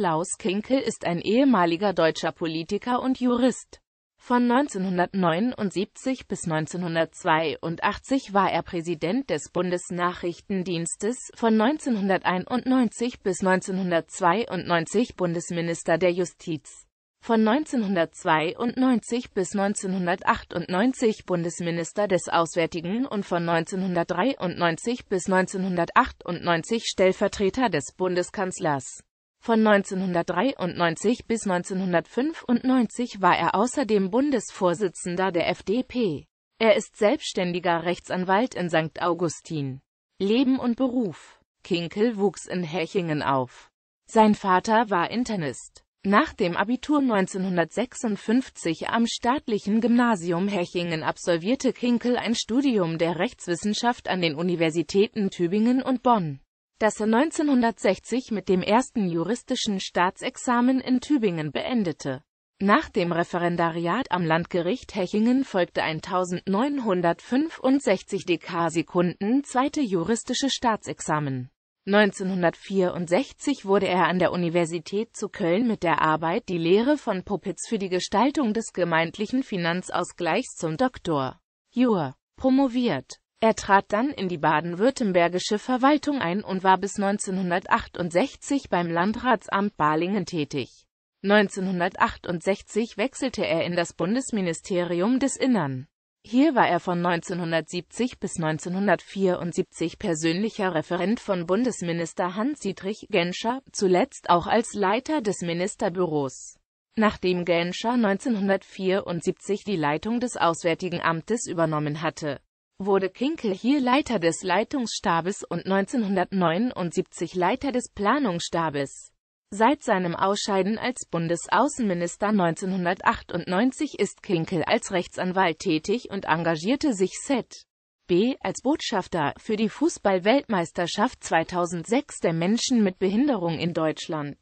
Klaus Kinkel ist ein ehemaliger deutscher Politiker und Jurist. Von 1979 bis 1982 war er Präsident des Bundesnachrichtendienstes, von 1991 bis 1992 Bundesminister der Justiz, von 1992 bis 1998 Bundesminister des Auswärtigen und von 1993 bis 1998 Stellvertreter des Bundeskanzlers. Von 1993 bis 1995 war er außerdem Bundesvorsitzender der FDP. Er ist selbstständiger Rechtsanwalt in St. Augustin. Leben und Beruf Kinkel wuchs in Hechingen auf. Sein Vater war Internist. Nach dem Abitur 1956 am staatlichen Gymnasium Hechingen absolvierte Kinkel ein Studium der Rechtswissenschaft an den Universitäten Tübingen und Bonn das er 1960 mit dem ersten juristischen Staatsexamen in Tübingen beendete. Nach dem Referendariat am Landgericht Hechingen folgte ein 1965 Sekunden zweite juristische Staatsexamen. 1964 wurde er an der Universität zu Köln mit der Arbeit Die Lehre von Popitz für die Gestaltung des gemeindlichen Finanzausgleichs zum Doktor Jur. promoviert er trat dann in die baden-württembergische Verwaltung ein und war bis 1968 beim Landratsamt Balingen tätig. 1968 wechselte er in das Bundesministerium des Innern. Hier war er von 1970 bis 1974 persönlicher Referent von Bundesminister Hans-Dietrich Genscher, zuletzt auch als Leiter des Ministerbüros. Nachdem Genscher 1974 die Leitung des Auswärtigen Amtes übernommen hatte, wurde Kinkel hier Leiter des Leitungsstabes und 1979 Leiter des Planungsstabes. Seit seinem Ausscheiden als Bundesaußenminister 1998 ist Kinkel als Rechtsanwalt tätig und engagierte sich seit B. als Botschafter für die Fußball-Weltmeisterschaft 2006 der Menschen mit Behinderung in Deutschland.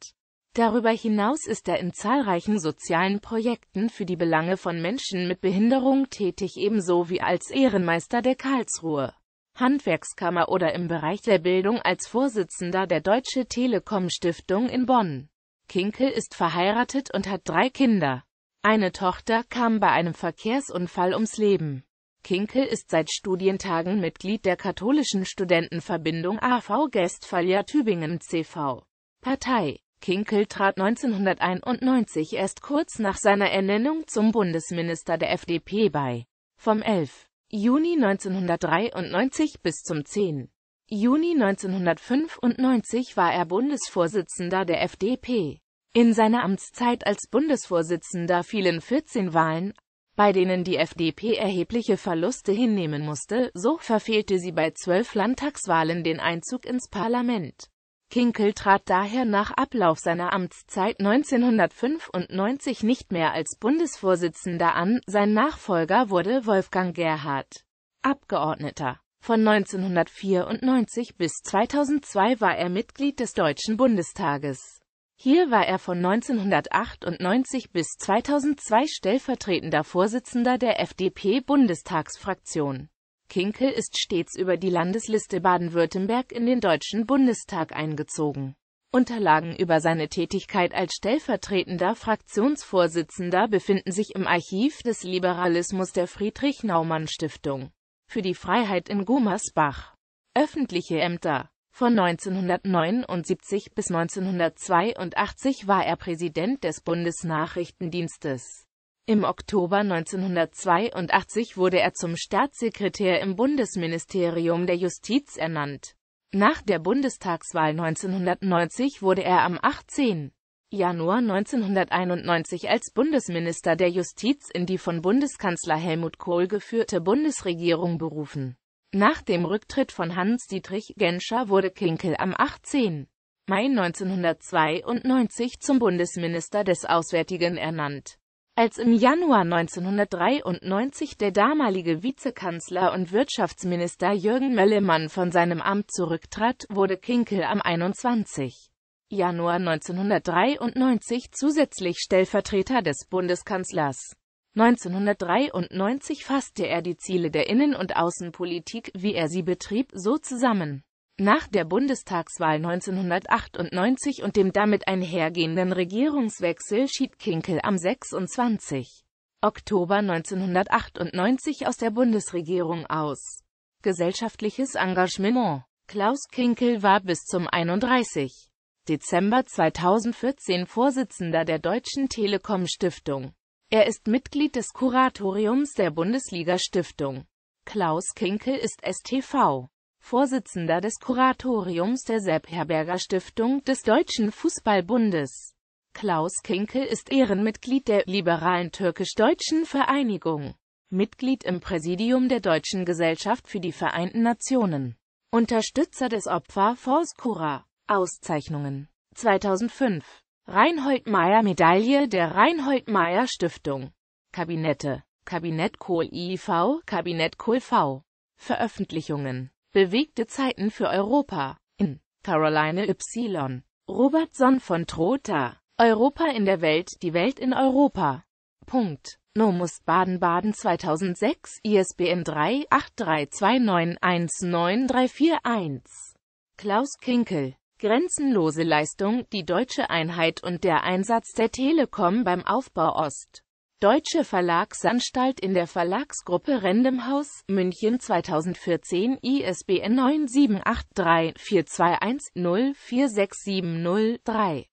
Darüber hinaus ist er in zahlreichen sozialen Projekten für die Belange von Menschen mit Behinderung tätig ebenso wie als Ehrenmeister der Karlsruhe Handwerkskammer oder im Bereich der Bildung als Vorsitzender der Deutsche Telekom Stiftung in Bonn. Kinkel ist verheiratet und hat drei Kinder. Eine Tochter kam bei einem Verkehrsunfall ums Leben. Kinkel ist seit Studientagen Mitglied der katholischen Studentenverbindung AV Gestfalia Tübingen CV. Partei Kinkel trat 1991 erst kurz nach seiner Ernennung zum Bundesminister der FDP bei. Vom 11. Juni 1993 bis zum 10. Juni 1995 war er Bundesvorsitzender der FDP. In seiner Amtszeit als Bundesvorsitzender fielen 14 Wahlen, bei denen die FDP erhebliche Verluste hinnehmen musste, so verfehlte sie bei zwölf Landtagswahlen den Einzug ins Parlament. Kinkel trat daher nach Ablauf seiner Amtszeit 1995 nicht mehr als Bundesvorsitzender an, sein Nachfolger wurde Wolfgang Gerhard. Abgeordneter. Von 1994 bis 2002 war er Mitglied des Deutschen Bundestages. Hier war er von 1998 bis 2002 stellvertretender Vorsitzender der FDP-Bundestagsfraktion. Kinkel ist stets über die Landesliste Baden-Württemberg in den Deutschen Bundestag eingezogen. Unterlagen über seine Tätigkeit als stellvertretender Fraktionsvorsitzender befinden sich im Archiv des Liberalismus der Friedrich-Naumann-Stiftung für die Freiheit in Gummersbach. Öffentliche Ämter Von 1979 bis 1982 war er Präsident des Bundesnachrichtendienstes. Im Oktober 1982 wurde er zum Staatssekretär im Bundesministerium der Justiz ernannt. Nach der Bundestagswahl 1990 wurde er am 18. Januar 1991 als Bundesminister der Justiz in die von Bundeskanzler Helmut Kohl geführte Bundesregierung berufen. Nach dem Rücktritt von Hans-Dietrich Genscher wurde Kinkel am 18. Mai 1992 zum Bundesminister des Auswärtigen ernannt. Als im Januar 1993 der damalige Vizekanzler und Wirtschaftsminister Jürgen Möllemann von seinem Amt zurücktrat, wurde Kinkel am 21. Januar 1993 zusätzlich Stellvertreter des Bundeskanzlers. 1993 fasste er die Ziele der Innen- und Außenpolitik, wie er sie betrieb, so zusammen. Nach der Bundestagswahl 1998 und dem damit einhergehenden Regierungswechsel schied Kinkel am 26. Oktober 1998 aus der Bundesregierung aus. Gesellschaftliches Engagement Klaus Kinkel war bis zum 31. Dezember 2014 Vorsitzender der Deutschen Telekom Stiftung. Er ist Mitglied des Kuratoriums der Bundesliga Stiftung. Klaus Kinkel ist STV. Vorsitzender des Kuratoriums der Sepp-Herberger Stiftung des Deutschen Fußballbundes. Klaus Kinkel ist Ehrenmitglied der liberalen türkisch-deutschen Vereinigung, Mitglied im Präsidium der Deutschen Gesellschaft für die Vereinten Nationen, Unterstützer des Opferfonds Kura. Auszeichnungen 2005 Reinhold Meyer Medaille der Reinhold Meyer Stiftung Kabinette Kabinett Kohl IV Kabinett Kohl V Veröffentlichungen Bewegte Zeiten für Europa in Caroline Y. Robertson von Trotha. Europa in der Welt, die Welt in Europa. Punkt. Nomus Baden-Baden 2006 ISBN 3832919341. Klaus Kinkel Grenzenlose Leistung, die deutsche Einheit und der Einsatz der Telekom beim Aufbau Ost Deutsche Verlagsanstalt in der Verlagsgruppe Random House, München 2014 ISBN 9783 3.